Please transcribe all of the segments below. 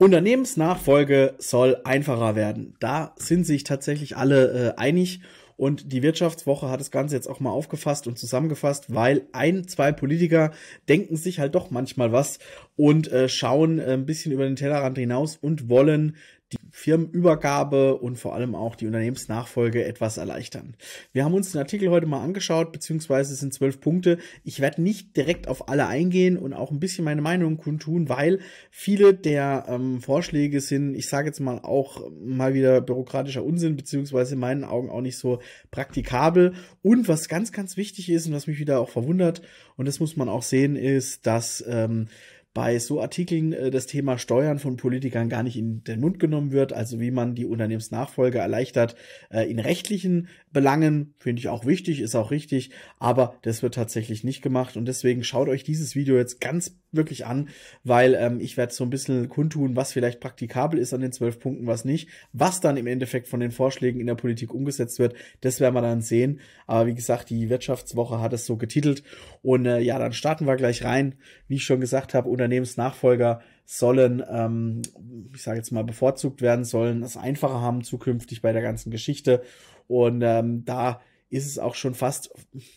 Unternehmensnachfolge soll einfacher werden. Da sind sich tatsächlich alle äh, einig. Und die Wirtschaftswoche hat das Ganze jetzt auch mal aufgefasst und zusammengefasst, weil ein, zwei Politiker denken sich halt doch manchmal was und äh, schauen äh, ein bisschen über den Tellerrand hinaus und wollen die Firmenübergabe und vor allem auch die Unternehmensnachfolge etwas erleichtern. Wir haben uns den Artikel heute mal angeschaut, beziehungsweise es sind zwölf Punkte. Ich werde nicht direkt auf alle eingehen und auch ein bisschen meine Meinung kundtun, weil viele der ähm, Vorschläge sind, ich sage jetzt mal auch mal wieder bürokratischer Unsinn, beziehungsweise in meinen Augen auch nicht so praktikabel. Und was ganz, ganz wichtig ist und was mich wieder auch verwundert, und das muss man auch sehen, ist, dass ähm, bei so Artikeln äh, das Thema Steuern von Politikern gar nicht in den Mund genommen wird, also wie man die Unternehmensnachfolge erleichtert. Äh, in rechtlichen Belangen finde ich auch wichtig, ist auch richtig, aber das wird tatsächlich nicht gemacht und deswegen schaut euch dieses Video jetzt ganz wirklich an, weil ähm, ich werde so ein bisschen kundtun, was vielleicht praktikabel ist an den zwölf Punkten, was nicht, was dann im Endeffekt von den Vorschlägen in der Politik umgesetzt wird, das werden wir dann sehen. Aber wie gesagt, die Wirtschaftswoche hat es so getitelt und äh, ja, dann starten wir gleich rein. Wie ich schon gesagt habe, Unternehmensnachfolger sollen, ähm, ich sage jetzt mal, bevorzugt werden, sollen es einfacher haben zukünftig bei der ganzen Geschichte und ähm, da ist es auch schon fast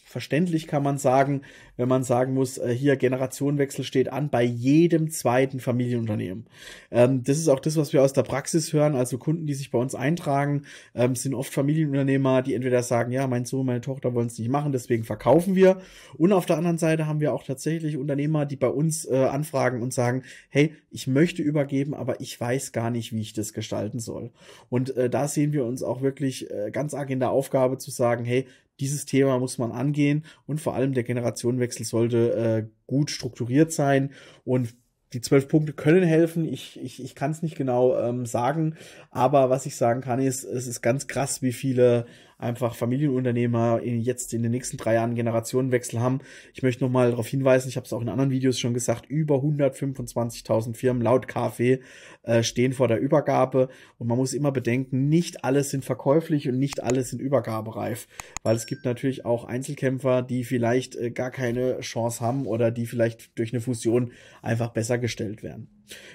verständlich, kann man sagen, wenn man sagen muss, äh, hier Generationenwechsel steht an bei jedem zweiten Familienunternehmen. Ähm, das ist auch das, was wir aus der Praxis hören. Also Kunden, die sich bei uns eintragen, ähm, sind oft Familienunternehmer, die entweder sagen, ja, mein Sohn, meine Tochter wollen es nicht machen, deswegen verkaufen wir. Und auf der anderen Seite haben wir auch tatsächlich Unternehmer, die bei uns äh, anfragen und sagen, hey, ich möchte übergeben, aber ich weiß gar nicht, wie ich das gestalten soll. Und äh, da sehen wir uns auch wirklich äh, ganz arg in der Aufgabe zu sagen, hey, dieses Thema muss man angehen und vor allem der Generationenwechsel sollte äh, gut strukturiert sein und die zwölf Punkte können helfen. Ich, ich, ich kann es nicht genau ähm, sagen, aber was ich sagen kann ist, es ist ganz krass, wie viele einfach Familienunternehmer in, jetzt in den nächsten drei Jahren Generationenwechsel haben. Ich möchte nochmal darauf hinweisen, ich habe es auch in anderen Videos schon gesagt, über 125.000 Firmen laut KfW äh, stehen vor der Übergabe und man muss immer bedenken, nicht alle sind verkäuflich und nicht alle sind übergabereif, weil es gibt natürlich auch Einzelkämpfer, die vielleicht äh, gar keine Chance haben oder die vielleicht durch eine Fusion einfach besser gestellt werden.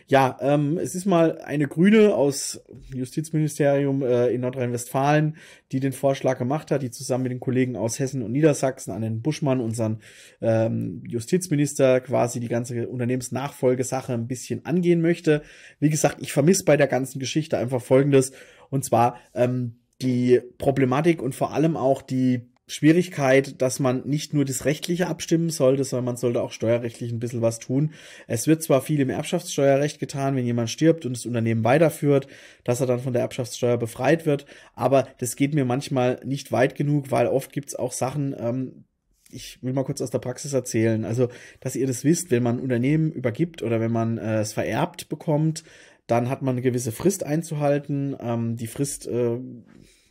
Ja, ähm, es ist mal eine Grüne aus Justizministerium äh, in Nordrhein-Westfalen, die den Vorschlag gemacht hat, die zusammen mit den Kollegen aus Hessen und Niedersachsen an den Buschmann, unseren ähm, Justizminister, quasi die ganze Unternehmensnachfolgesache ein bisschen angehen möchte. Wie gesagt, ich vermisse bei der ganzen Geschichte einfach Folgendes, und zwar ähm, die Problematik und vor allem auch die Schwierigkeit, dass man nicht nur das Rechtliche abstimmen sollte, sondern man sollte auch steuerrechtlich ein bisschen was tun. Es wird zwar viel im Erbschaftssteuerrecht getan, wenn jemand stirbt und das Unternehmen weiterführt, dass er dann von der Erbschaftssteuer befreit wird, aber das geht mir manchmal nicht weit genug, weil oft gibt es auch Sachen, ähm, ich will mal kurz aus der Praxis erzählen, also dass ihr das wisst, wenn man ein Unternehmen übergibt oder wenn man äh, es vererbt bekommt, dann hat man eine gewisse Frist einzuhalten. Ähm, die Frist äh,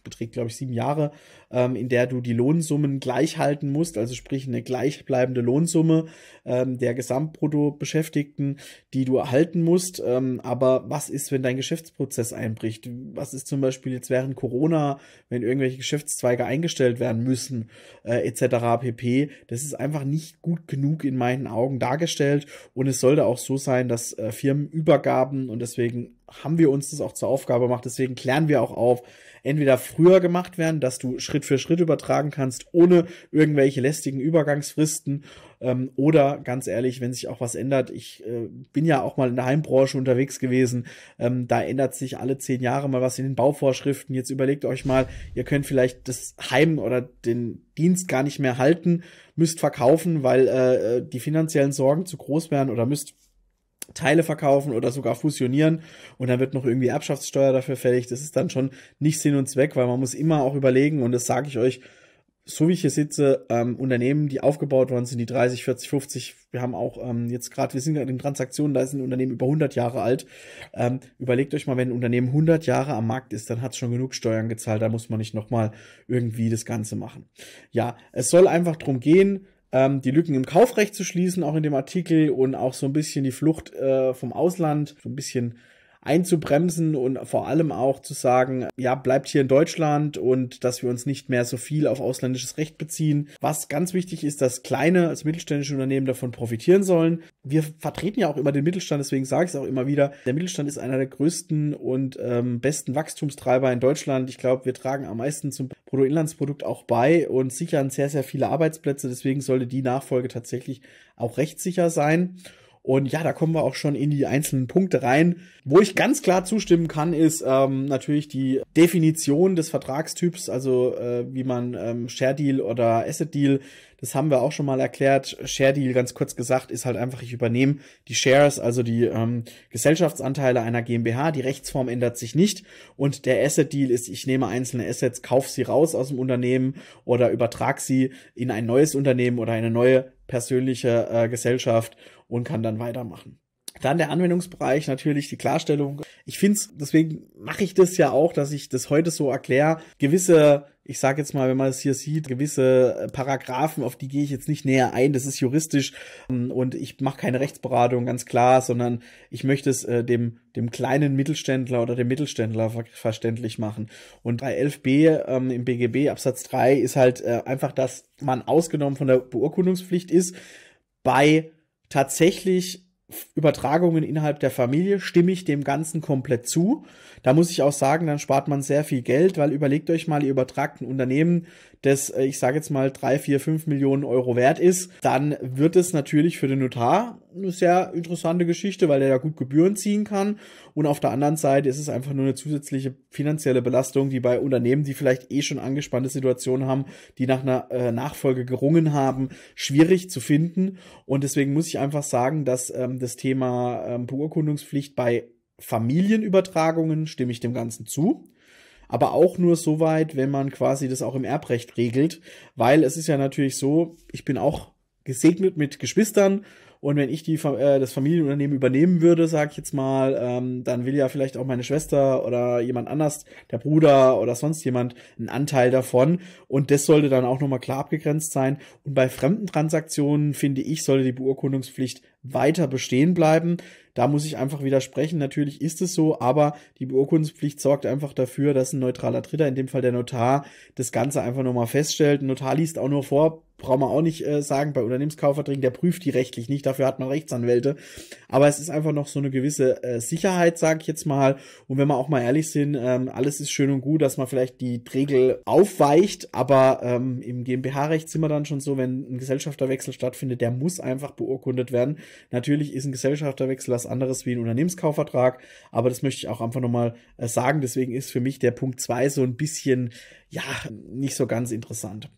beträgt, glaube ich, sieben Jahre, ähm, in der du die Lohnsummen gleich halten musst, also sprich eine gleichbleibende Lohnsumme ähm, der Gesamtbruttobeschäftigten, die du erhalten musst. Ähm, aber was ist, wenn dein Geschäftsprozess einbricht? Was ist zum Beispiel jetzt während Corona, wenn irgendwelche Geschäftszweige eingestellt werden müssen, äh, etc. pp. Das ist einfach nicht gut genug in meinen Augen dargestellt und es sollte auch so sein, dass äh, Firmen und deswegen haben wir uns das auch zur Aufgabe gemacht. Deswegen klären wir auch auf, entweder früher gemacht werden, dass du Schritt für Schritt übertragen kannst, ohne irgendwelche lästigen Übergangsfristen. Ähm, oder ganz ehrlich, wenn sich auch was ändert, ich äh, bin ja auch mal in der Heimbranche unterwegs gewesen, ähm, da ändert sich alle zehn Jahre mal was in den Bauvorschriften. Jetzt überlegt euch mal, ihr könnt vielleicht das Heim oder den Dienst gar nicht mehr halten, müsst verkaufen, weil äh, äh die finanziellen Sorgen zu groß werden oder müsst Teile verkaufen oder sogar fusionieren und dann wird noch irgendwie Erbschaftssteuer dafür fällig. Das ist dann schon nicht Sinn und Zweck, weil man muss immer auch überlegen und das sage ich euch, so wie ich hier sitze, ähm, Unternehmen, die aufgebaut worden sind, die 30, 40, 50, wir haben auch ähm, jetzt gerade, wir sind gerade in Transaktionen, da ist ein Unternehmen über 100 Jahre alt. Ähm, überlegt euch mal, wenn ein Unternehmen 100 Jahre am Markt ist, dann hat es schon genug Steuern gezahlt, da muss man nicht nochmal irgendwie das Ganze machen. Ja, es soll einfach drum gehen, ähm, die Lücken im Kaufrecht zu schließen, auch in dem Artikel und auch so ein bisschen die Flucht äh, vom Ausland, so ein bisschen einzubremsen und vor allem auch zu sagen, ja, bleibt hier in Deutschland und dass wir uns nicht mehr so viel auf ausländisches Recht beziehen. Was ganz wichtig ist, dass kleine als mittelständische Unternehmen davon profitieren sollen. Wir vertreten ja auch immer den Mittelstand, deswegen sage ich es auch immer wieder. Der Mittelstand ist einer der größten und ähm, besten Wachstumstreiber in Deutschland. Ich glaube, wir tragen am meisten zum Bruttoinlandsprodukt auch bei und sichern sehr, sehr viele Arbeitsplätze. Deswegen sollte die Nachfolge tatsächlich auch rechtssicher sein. Und ja, da kommen wir auch schon in die einzelnen Punkte rein. Wo ich ganz klar zustimmen kann, ist ähm, natürlich die Definition des Vertragstyps, also äh, wie man ähm, Share Deal oder Asset Deal das haben wir auch schon mal erklärt. Share Deal, ganz kurz gesagt, ist halt einfach, ich übernehme die Shares, also die ähm, Gesellschaftsanteile einer GmbH. Die Rechtsform ändert sich nicht. Und der Asset Deal ist, ich nehme einzelne Assets, kaufe sie raus aus dem Unternehmen oder übertrage sie in ein neues Unternehmen oder eine neue persönliche äh, Gesellschaft und kann dann weitermachen. Dann der Anwendungsbereich, natürlich die Klarstellung. Ich finde es, deswegen mache ich das ja auch, dass ich das heute so erkläre, gewisse ich sage jetzt mal, wenn man es hier sieht, gewisse äh, Paragraphen, auf die gehe ich jetzt nicht näher ein, das ist juristisch ähm, und ich mache keine Rechtsberatung, ganz klar, sondern ich möchte es äh, dem, dem kleinen Mittelständler oder dem Mittelständler ver verständlich machen. Und 311b ähm, im BGB Absatz 3 ist halt äh, einfach, dass man ausgenommen von der Beurkundungspflicht ist bei tatsächlich Übertragungen innerhalb der Familie stimme ich dem Ganzen komplett zu. Da muss ich auch sagen, dann spart man sehr viel Geld, weil überlegt euch mal, ihr übertragt ein Unternehmen, das, äh, ich sage jetzt mal, drei, vier, fünf Millionen Euro wert ist, dann wird es natürlich für den Notar eine sehr interessante Geschichte, weil er da gut Gebühren ziehen kann. Und auf der anderen Seite ist es einfach nur eine zusätzliche finanzielle Belastung, die bei Unternehmen, die vielleicht eh schon angespannte Situationen haben, die nach einer äh, Nachfolge gerungen haben, schwierig zu finden. Und deswegen muss ich einfach sagen, dass ähm, das Thema ähm, Beurkundungspflicht bei Familienübertragungen stimme ich dem Ganzen zu aber auch nur so weit, wenn man quasi das auch im Erbrecht regelt, weil es ist ja natürlich so, ich bin auch gesegnet mit Geschwistern und wenn ich die, äh, das Familienunternehmen übernehmen würde, sag ich jetzt mal, ähm, dann will ja vielleicht auch meine Schwester oder jemand anders, der Bruder oder sonst jemand, einen Anteil davon. Und das sollte dann auch nochmal klar abgegrenzt sein. Und bei fremden Transaktionen, finde ich, sollte die Beurkundungspflicht weiter bestehen bleiben. Da muss ich einfach widersprechen. Natürlich ist es so, aber die Beurkundungspflicht sorgt einfach dafür, dass ein neutraler Dritter, in dem Fall der Notar, das Ganze einfach nochmal feststellt. Ein Notar liest auch nur vor, braucht man auch nicht äh, sagen, bei Unternehmenskaufverträgen, der prüft die rechtlich nicht, dafür hat man Rechtsanwälte. Aber es ist einfach noch so eine gewisse äh, Sicherheit, sage ich jetzt mal. Und wenn wir auch mal ehrlich sind, ähm, alles ist schön und gut, dass man vielleicht die Regel aufweicht, aber ähm, im GmbH-Recht sind wir dann schon so, wenn ein Gesellschafterwechsel stattfindet, der muss einfach beurkundet werden. Natürlich ist ein Gesellschafterwechsel was anderes wie ein Unternehmenskaufvertrag, aber das möchte ich auch einfach nochmal äh, sagen. Deswegen ist für mich der Punkt zwei so ein bisschen, ja, nicht so ganz interessant.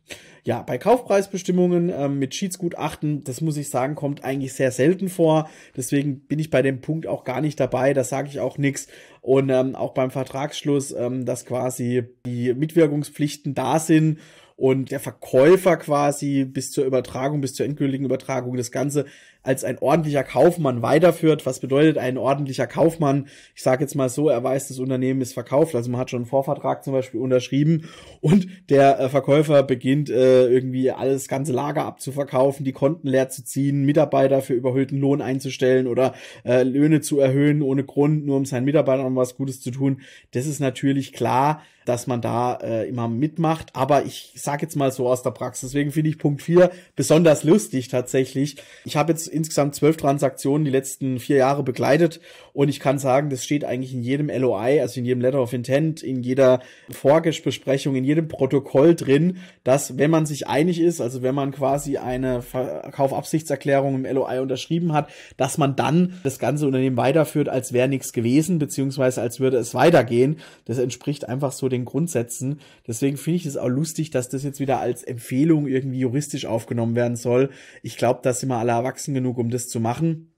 Ja, bei Kaufpreisbestimmungen ähm, mit Schiedsgutachten, das muss ich sagen, kommt eigentlich sehr selten vor. Deswegen bin ich bei dem Punkt auch gar nicht dabei. Da sage ich auch nichts. Und ähm, auch beim Vertragsschluss, ähm, dass quasi die Mitwirkungspflichten da sind und der Verkäufer quasi bis zur Übertragung, bis zur endgültigen Übertragung das Ganze als ein ordentlicher Kaufmann weiterführt. Was bedeutet ein ordentlicher Kaufmann? Ich sage jetzt mal so, er weiß, das Unternehmen ist verkauft. Also man hat schon einen Vorvertrag zum Beispiel unterschrieben und der äh, Verkäufer beginnt äh, irgendwie alles ganze Lager abzuverkaufen, die Konten leer zu ziehen, Mitarbeiter für überhöhten Lohn einzustellen oder äh, Löhne zu erhöhen ohne Grund, nur um seinen Mitarbeitern was Gutes zu tun. Das ist natürlich klar, dass man da äh, immer mitmacht. Aber ich sage jetzt mal so aus der Praxis. Deswegen finde ich Punkt 4 besonders lustig tatsächlich. Ich habe jetzt insgesamt zwölf Transaktionen die letzten vier Jahre begleitet und ich kann sagen, das steht eigentlich in jedem LOI, also in jedem Letter of Intent, in jeder Vorgesprechung, in jedem Protokoll drin, dass wenn man sich einig ist, also wenn man quasi eine Kaufabsichtserklärung im LOI unterschrieben hat, dass man dann das ganze Unternehmen weiterführt, als wäre nichts gewesen, beziehungsweise als würde es weitergehen. Das entspricht einfach so den Grundsätzen. Deswegen finde ich es auch lustig, dass das jetzt wieder als Empfehlung irgendwie juristisch aufgenommen werden soll. Ich glaube, dass immer alle erwachsen genug genug, um das zu machen.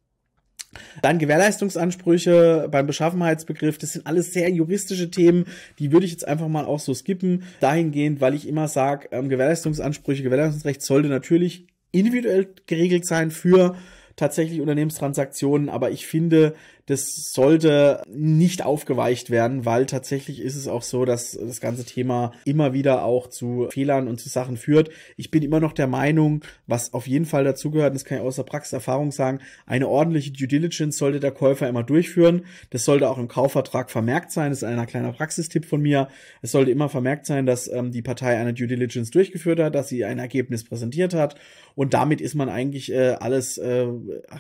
Dann Gewährleistungsansprüche beim Beschaffenheitsbegriff, das sind alles sehr juristische Themen, die würde ich jetzt einfach mal auch so skippen, dahingehend, weil ich immer sage, ähm, Gewährleistungsansprüche, Gewährleistungsrecht sollte natürlich individuell geregelt sein für tatsächlich Unternehmenstransaktionen, aber ich finde, das sollte nicht aufgeweicht werden, weil tatsächlich ist es auch so, dass das ganze Thema immer wieder auch zu Fehlern und zu Sachen führt. Ich bin immer noch der Meinung, was auf jeden Fall dazugehört, das kann ich aus der Praxiserfahrung sagen, eine ordentliche Due Diligence sollte der Käufer immer durchführen. Das sollte auch im Kaufvertrag vermerkt sein. Das ist ein kleiner Praxistipp von mir. Es sollte immer vermerkt sein, dass ähm, die Partei eine Due Diligence durchgeführt hat, dass sie ein Ergebnis präsentiert hat und damit ist man eigentlich äh, alles, äh,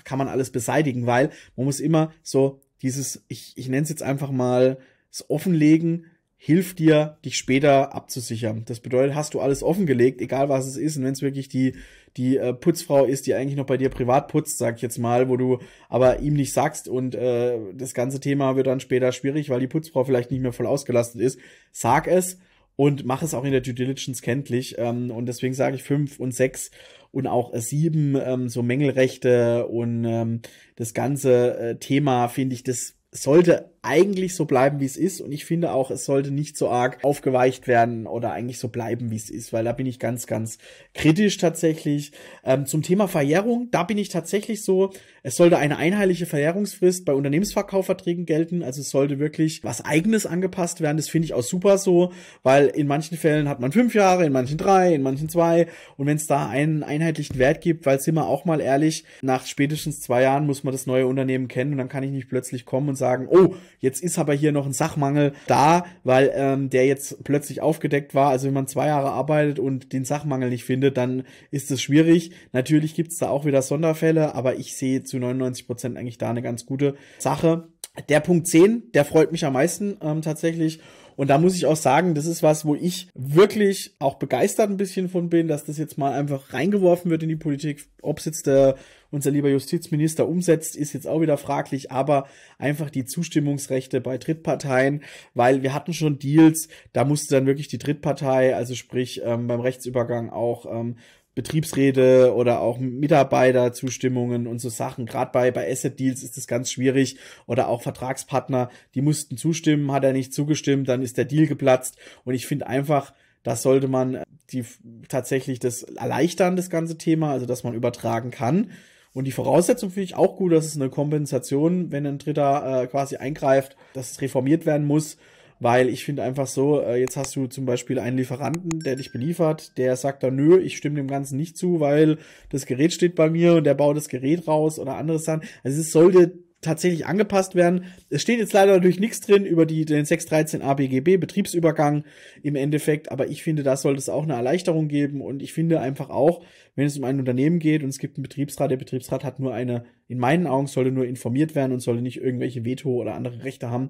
kann man alles beseitigen, weil man muss immer so dieses, ich, ich nenne es jetzt einfach mal, das Offenlegen hilft dir, dich später abzusichern. Das bedeutet, hast du alles offengelegt, egal was es ist. Und wenn es wirklich die, die äh, Putzfrau ist, die eigentlich noch bei dir privat putzt, sag ich jetzt mal, wo du aber ihm nicht sagst und äh, das ganze Thema wird dann später schwierig, weil die Putzfrau vielleicht nicht mehr voll ausgelastet ist, sag es und mach es auch in der Due Diligence kenntlich. Ähm, und deswegen sage ich fünf und sechs und auch sieben ähm, so Mängelrechte und ähm, das ganze äh, Thema, finde ich, das sollte eigentlich so bleiben, wie es ist. Und ich finde auch, es sollte nicht so arg aufgeweicht werden oder eigentlich so bleiben, wie es ist, weil da bin ich ganz, ganz kritisch tatsächlich. Ähm, zum Thema Verjährung, da bin ich tatsächlich so, es sollte eine einheitliche Verjährungsfrist bei Unternehmensverkaufverträgen gelten. Also es sollte wirklich was eigenes angepasst werden. Das finde ich auch super so, weil in manchen Fällen hat man fünf Jahre, in manchen drei, in manchen zwei. Und wenn es da einen einheitlichen Wert gibt, weil sind wir auch mal ehrlich, nach spätestens zwei Jahren muss man das neue Unternehmen kennen und dann kann ich nicht plötzlich kommen und sagen, oh, Jetzt ist aber hier noch ein Sachmangel da, weil ähm, der jetzt plötzlich aufgedeckt war. Also wenn man zwei Jahre arbeitet und den Sachmangel nicht findet, dann ist es schwierig. Natürlich gibt's da auch wieder Sonderfälle, aber ich sehe zu 99 Prozent eigentlich da eine ganz gute Sache. Der Punkt 10, der freut mich am meisten ähm, tatsächlich. Und da muss ich auch sagen, das ist was, wo ich wirklich auch begeistert ein bisschen von bin, dass das jetzt mal einfach reingeworfen wird in die Politik. Ob es jetzt der, äh, unser lieber Justizminister umsetzt, ist jetzt auch wieder fraglich, aber einfach die Zustimmungsrechte bei Drittparteien, weil wir hatten schon Deals, da musste dann wirklich die Drittpartei, also sprich ähm, beim Rechtsübergang auch ähm, Betriebsräte oder auch Mitarbeiterzustimmungen und so Sachen. Gerade bei, bei Asset Deals ist das ganz schwierig oder auch Vertragspartner, die mussten zustimmen, hat er nicht zugestimmt, dann ist der Deal geplatzt und ich finde einfach, das sollte man die tatsächlich das erleichtern, das ganze Thema, also dass man übertragen kann. Und die Voraussetzung finde ich auch gut, dass es eine Kompensation, wenn ein Dritter äh, quasi eingreift, dass es reformiert werden muss weil ich finde einfach so, äh, jetzt hast du zum Beispiel einen Lieferanten, der dich beliefert, der sagt dann, nö, ich stimme dem Ganzen nicht zu, weil das Gerät steht bei mir und der baut das Gerät raus oder anderes dann. Also es sollte tatsächlich angepasst werden. Es steht jetzt leider natürlich nichts drin über die, den 613 ABGB Betriebsübergang im Endeffekt, aber ich finde, da sollte es auch eine Erleichterung geben und ich finde einfach auch, wenn es um ein Unternehmen geht und es gibt einen Betriebsrat, der Betriebsrat hat nur eine, in meinen Augen sollte nur informiert werden und sollte nicht irgendwelche Veto oder andere Rechte haben.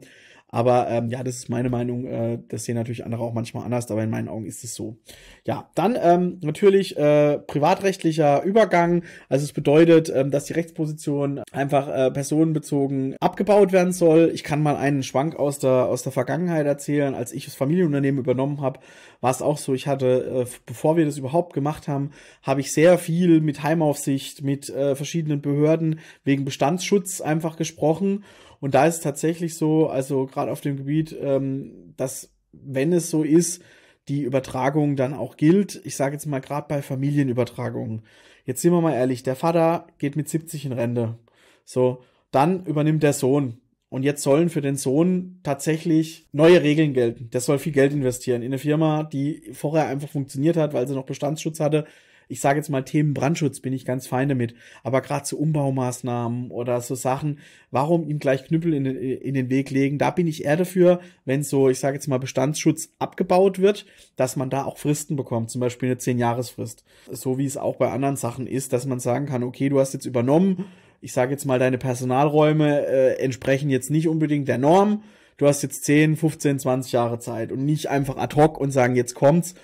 Aber ähm, ja, das ist meine Meinung. Äh, das sehen natürlich andere auch manchmal anders, aber in meinen Augen ist es so. Ja, dann ähm, natürlich äh, privatrechtlicher Übergang. Also es bedeutet, ähm, dass die Rechtsposition einfach äh, personenbezogen abgebaut werden soll. Ich kann mal einen Schwank aus der, aus der Vergangenheit erzählen. Als ich das Familienunternehmen übernommen habe, war es auch so, ich hatte, äh, bevor wir das überhaupt gemacht haben, habe ich sehr viel mit Heimaufsicht, mit äh, verschiedenen Behörden wegen Bestandsschutz einfach gesprochen. Und da ist es tatsächlich so, also gerade auf dem Gebiet, ähm, dass wenn es so ist, die Übertragung dann auch gilt. Ich sage jetzt mal gerade bei Familienübertragungen. Jetzt sind wir mal ehrlich, der Vater geht mit 70 in Rente. So, dann übernimmt der Sohn. Und jetzt sollen für den Sohn tatsächlich neue Regeln gelten. Der soll viel Geld investieren in eine Firma, die vorher einfach funktioniert hat, weil sie noch Bestandsschutz hatte ich sage jetzt mal Themen Brandschutz, bin ich ganz fein damit, aber gerade zu so Umbaumaßnahmen oder so Sachen, warum ihm gleich Knüppel in, in den Weg legen, da bin ich eher dafür, wenn so, ich sage jetzt mal Bestandsschutz abgebaut wird, dass man da auch Fristen bekommt, zum Beispiel eine 10-Jahresfrist, so wie es auch bei anderen Sachen ist, dass man sagen kann, okay, du hast jetzt übernommen, ich sage jetzt mal, deine Personalräume äh, entsprechen jetzt nicht unbedingt der Norm. Du hast jetzt 10, 15, 20 Jahre Zeit und nicht einfach ad hoc und sagen, jetzt kommt's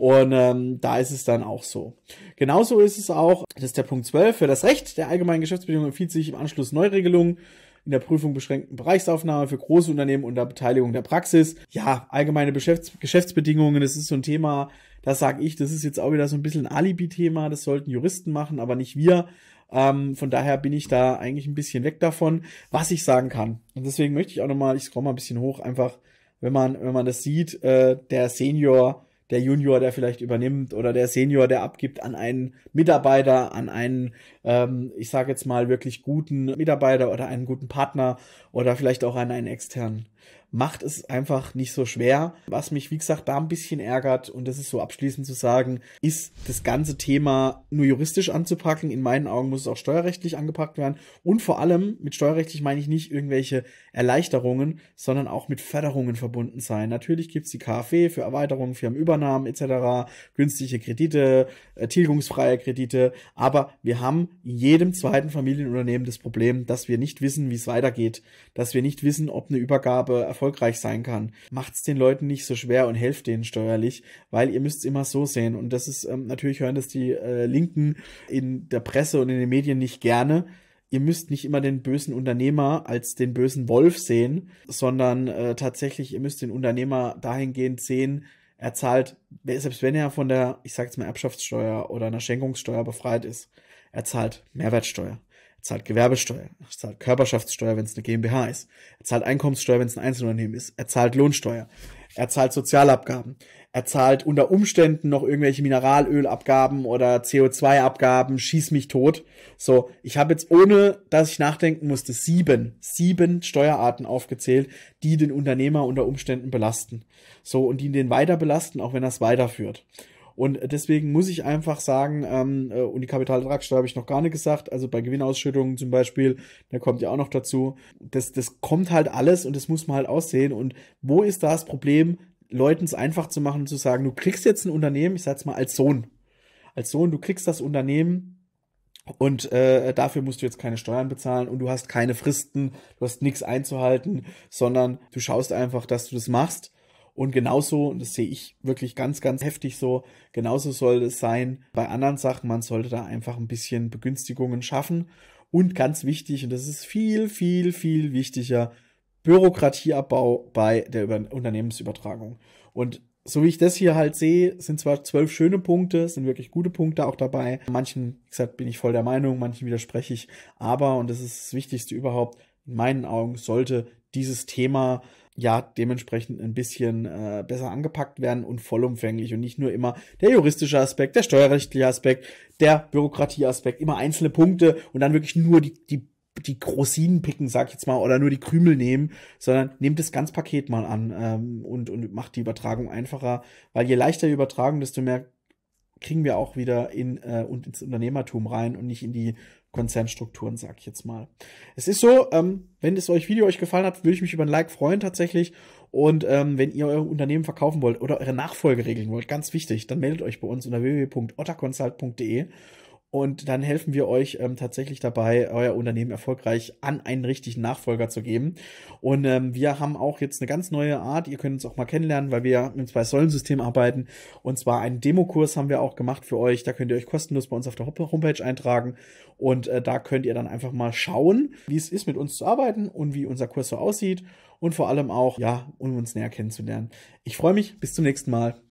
und ähm, da ist es dann auch so. Genauso ist es auch, das ist der Punkt 12, für das Recht der allgemeinen Geschäftsbedingungen empfiehlt sich im Anschluss Neuregelungen in der Prüfung beschränkten Bereichsaufnahme für große Unternehmen unter Beteiligung der Praxis. Ja, allgemeine Geschäfts Geschäftsbedingungen, das ist so ein Thema, das sage ich, das ist jetzt auch wieder so ein bisschen ein Alibi-Thema, das sollten Juristen machen, aber nicht wir. Ähm, von daher bin ich da eigentlich ein bisschen weg davon, was ich sagen kann. Und deswegen möchte ich auch nochmal, ich scroll mal ein bisschen hoch, einfach, wenn man, wenn man das sieht, äh, der Senior der Junior, der vielleicht übernimmt oder der Senior, der abgibt an einen Mitarbeiter, an einen, ähm, ich sage jetzt mal, wirklich guten Mitarbeiter oder einen guten Partner oder vielleicht auch an einen externen macht es einfach nicht so schwer. Was mich, wie gesagt, da ein bisschen ärgert, und das ist so abschließend zu sagen, ist das ganze Thema nur juristisch anzupacken. In meinen Augen muss es auch steuerrechtlich angepackt werden. Und vor allem, mit steuerrechtlich meine ich nicht irgendwelche Erleichterungen, sondern auch mit Förderungen verbunden sein. Natürlich gibt's die KfW für Erweiterungen, Firmenübernahmen etc., günstige Kredite, äh, tilgungsfreie Kredite. Aber wir haben in jedem zweiten Familienunternehmen das Problem, dass wir nicht wissen, wie es weitergeht, dass wir nicht wissen, ob eine Übergabe erfolgreich sein kann. Macht es den Leuten nicht so schwer und helft denen steuerlich, weil ihr müsst es immer so sehen. Und das ist ähm, natürlich hören das die äh, Linken in der Presse und in den Medien nicht gerne ihr müsst nicht immer den bösen Unternehmer als den bösen Wolf sehen, sondern äh, tatsächlich, ihr müsst den Unternehmer dahingehend sehen, er zahlt, selbst wenn er von der, ich sag's mal, Erbschaftssteuer oder einer Schenkungssteuer befreit ist, er zahlt Mehrwertsteuer. Er zahlt Gewerbesteuer, er zahlt Körperschaftssteuer, wenn es eine GmbH ist. Er zahlt Einkommenssteuer, wenn es ein Einzelunternehmen ist. Er zahlt Lohnsteuer. Er zahlt Sozialabgaben. Er zahlt unter Umständen noch irgendwelche Mineralölabgaben oder CO2-Abgaben. Schieß mich tot. So, ich habe jetzt, ohne dass ich nachdenken musste, sieben, sieben Steuerarten aufgezählt, die den Unternehmer unter Umständen belasten. So, und die ihn den weiter belasten, auch wenn er es weiterführt. Und deswegen muss ich einfach sagen, ähm, äh, und die Kapitalertragssteuer habe ich noch gar nicht gesagt, also bei Gewinnausschüttungen zum Beispiel, da kommt ja auch noch dazu, das, das kommt halt alles und das muss man halt aussehen. Und wo ist da das Problem, Leuten es einfach zu machen und zu sagen, du kriegst jetzt ein Unternehmen, ich sag's mal als Sohn, als Sohn, du kriegst das Unternehmen und äh, dafür musst du jetzt keine Steuern bezahlen und du hast keine Fristen, du hast nichts einzuhalten, sondern du schaust einfach, dass du das machst und genauso, und das sehe ich wirklich ganz, ganz heftig so, genauso soll es sein bei anderen Sachen. Man sollte da einfach ein bisschen Begünstigungen schaffen. Und ganz wichtig, und das ist viel, viel, viel wichtiger, Bürokratieabbau bei der Unternehmensübertragung. Und so wie ich das hier halt sehe, sind zwar zwölf schöne Punkte, sind wirklich gute Punkte auch dabei. Manchen, wie gesagt, bin ich voll der Meinung, manchen widerspreche ich. Aber, und das ist das Wichtigste überhaupt, in meinen Augen sollte dieses Thema ja dementsprechend ein bisschen äh, besser angepackt werden und vollumfänglich und nicht nur immer der juristische Aspekt, der steuerrechtliche Aspekt, der Bürokratieaspekt, immer einzelne Punkte und dann wirklich nur die, die, die Grosinen picken, sag ich jetzt mal, oder nur die Krümel nehmen, sondern nehmt das ganz Paket mal an ähm, und, und macht die Übertragung einfacher, weil je leichter die Übertragung, desto mehr kriegen wir auch wieder in äh, und ins Unternehmertum rein und nicht in die Konzernstrukturen, sag ich jetzt mal. Es ist so, ähm, wenn das euch Video euch gefallen hat, würde ich mich über ein Like freuen tatsächlich. Und ähm, wenn ihr euer Unternehmen verkaufen wollt oder eure Nachfolge regeln wollt, ganz wichtig, dann meldet euch bei uns unter www.otterconsult.de und dann helfen wir euch ähm, tatsächlich dabei, euer Unternehmen erfolgreich an einen richtigen Nachfolger zu geben. Und ähm, wir haben auch jetzt eine ganz neue Art. Ihr könnt uns auch mal kennenlernen, weil wir mit zwei säulen arbeiten. Und zwar einen Demokurs haben wir auch gemacht für euch. Da könnt ihr euch kostenlos bei uns auf der Homepage eintragen. Und äh, da könnt ihr dann einfach mal schauen, wie es ist, mit uns zu arbeiten und wie unser Kurs so aussieht. Und vor allem auch, ja, um uns näher kennenzulernen. Ich freue mich. Bis zum nächsten Mal.